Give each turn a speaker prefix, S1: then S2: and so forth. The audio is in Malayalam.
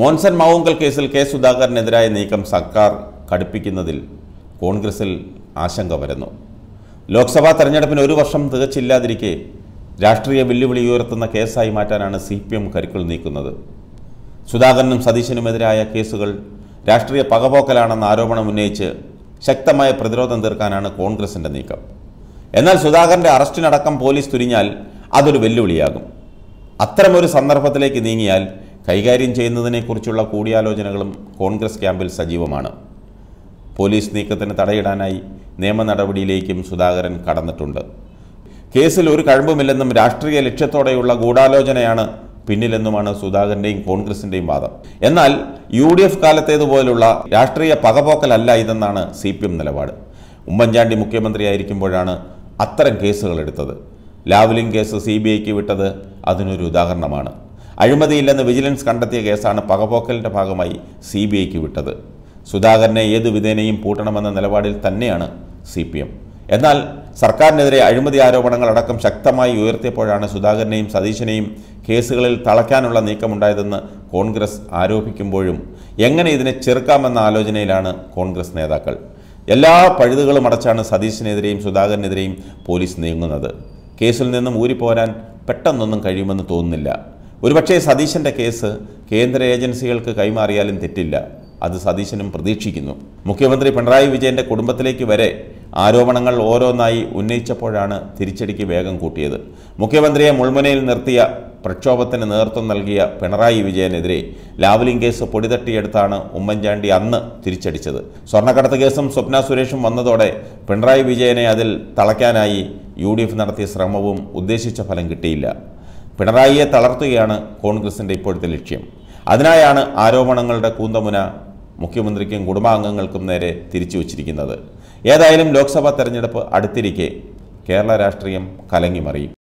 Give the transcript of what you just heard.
S1: മോൻസൺ മാവുങ്കൽ കേസിൽ കെ സുധാകരനെതിരായ നീക്കം സർക്കാർ കടുപ്പിക്കുന്നതിൽ കോൺഗ്രസിൽ ആശങ്ക വരുന്നു ലോക്സഭാ തെരഞ്ഞെടുപ്പിന് ഒരു വർഷം തികച്ചില്ലാതിരിക്കെ രാഷ്ട്രീയ വെല്ലുവിളി ഉയർത്തുന്ന കേസായി മാറ്റാനാണ് സി പി എം കരുക്കൾ നീക്കുന്നത് സുധാകരനും സതീശനുമെതിരായ കേസുകൾ രാഷ്ട്രീയ പകപോക്കലാണെന്ന ആരോപണം ഉന്നയിച്ച് ശക്തമായ പ്രതിരോധം തീർക്കാനാണ് കോൺഗ്രസിൻ്റെ നീക്കം എന്നാൽ സുധാകരൻ്റെ അറസ്റ്റിനടക്കം പോലീസ് തുരിഞ്ഞാൽ അതൊരു വെല്ലുവിളിയാകും അത്തരമൊരു സന്ദർഭത്തിലേക്ക് നീങ്ങിയാൽ കൈകാര്യം ചെയ്യുന്നതിനെക്കുറിച്ചുള്ള കൂടിയാലോചനകളും കോൺഗ്രസ് ക്യാമ്പിൽ സജീവമാണ് പോലീസ് നീക്കത്തിന് തടയിടാനായി നിയമ നടപടിയിലേക്കും സുധാകരൻ കടന്നിട്ടുണ്ട് കേസിൽ ഒരു കഴമ്പുമില്ലെന്നും രാഷ്ട്രീയ ലക്ഷ്യത്തോടെയുള്ള ഗൂഢാലോചനയാണ് പിന്നിലെന്നുമാണ് സുധാകരൻ്റെയും കോൺഗ്രസിൻ്റെയും വാദം എന്നാൽ യു ഡി എഫ് കാലത്തേതുപോലുള്ള രാഷ്ട്രീയ പകപോക്കലല്ല ഇതെന്നാണ് സി പി എം നിലപാട് ഉമ്മൻചാണ്ടി മുഖ്യമന്ത്രിയായിരിക്കുമ്പോഴാണ് അത്തരം കേസുകൾ എടുത്തത് ലാവ്ലിംഗ് കേസ് സി ബി ഐക്ക് വിട്ടത് അതിനൊരു ഉദാഹരണമാണ് അഴിമതിയില്ലെന്ന് വിജിലൻസ് കണ്ടെത്തിയ കേസാണ് പകപോക്കലിൻ്റെ ഭാഗമായി സി ബി ഐക്ക് വിട്ടത് സുധാകരനെ ഏതു വിധേനയും പൂട്ടണമെന്ന നിലപാടിൽ തന്നെയാണ് സി പി എം എന്നാൽ സർക്കാരിനെതിരെ അഴിമതി ആരോപണങ്ങളടക്കം ശക്തമായി ഉയർത്തിയപ്പോഴാണ് സുധാകരനെയും സതീശനെയും കേസുകളിൽ തളയ്ക്കാനുള്ള നീക്കമുണ്ടായതെന്ന് കോൺഗ്രസ് ആരോപിക്കുമ്പോഴും എങ്ങനെ ഇതിനെ ചെറുക്കാമെന്ന ആലോചനയിലാണ് കോൺഗ്രസ് നേതാക്കൾ എല്ലാ പഴുതുകളും അടച്ചാണ് സതീശിനെതിരെയും സുധാകരനെതിരെയും പോലീസ് നീങ്ങുന്നത് കേസിൽ നിന്നും ഊരിപ്പോരാൻ പെട്ടെന്നൊന്നും കഴിയുമെന്ന് തോന്നുന്നില്ല ഒരുപക്ഷേ സതീശൻ്റെ കേസ് കേന്ദ്ര ഏജൻസികൾക്ക് കൈമാറിയാലും തെറ്റില്ല അത് സതീശനും പ്രതീക്ഷിക്കുന്നു മുഖ്യമന്ത്രി പിണറായി വിജയൻ്റെ കുടുംബത്തിലേക്ക് വരെ ആരോപണങ്ങൾ ഓരോന്നായി ഉന്നയിച്ചപ്പോഴാണ് തിരിച്ചടിക്ക് വേഗം കൂട്ടിയത് മുഖ്യമന്ത്രിയെ മുൾമുനയിൽ നിർത്തിയ പ്രക്ഷോഭത്തിന് നേതൃത്വം നൽകിയ പിണറായി വിജയനെതിരെ ലാവ്ലിംഗ് കേസ് പൊടിതട്ടിയെടുത്താണ് ഉമ്മൻചാണ്ടി അന്ന് തിരിച്ചടിച്ചത് സ്വർണ്ണക്കടത്ത് കേസും സ്വപ്ന സുരേഷും വന്നതോടെ പിണറായി വിജയനെ അതിൽ തളയ്ക്കാനായി യു നടത്തിയ ശ്രമവും ഉദ്ദേശിച്ച ഫലം കിട്ടിയില്ല പിണറായിയെ തളർത്തുകയാണ് കോൺഗ്രസിൻ്റെ ഇപ്പോഴത്തെ ലക്ഷ്യം അതിനായാണ് ആരോപണങ്ങളുടെ കൂന്തമുന മുഖ്യമന്ത്രിക്കും കുടുംബാംഗങ്ങൾക്കും നേരെ തിരിച്ചു വച്ചിരിക്കുന്നത് ഏതായാലും ലോക്സഭാ തെരഞ്ഞെടുപ്പ് അടുത്തിരിക്കെ കേരള രാഷ്ട്രീയം കലങ്ങിമറിയും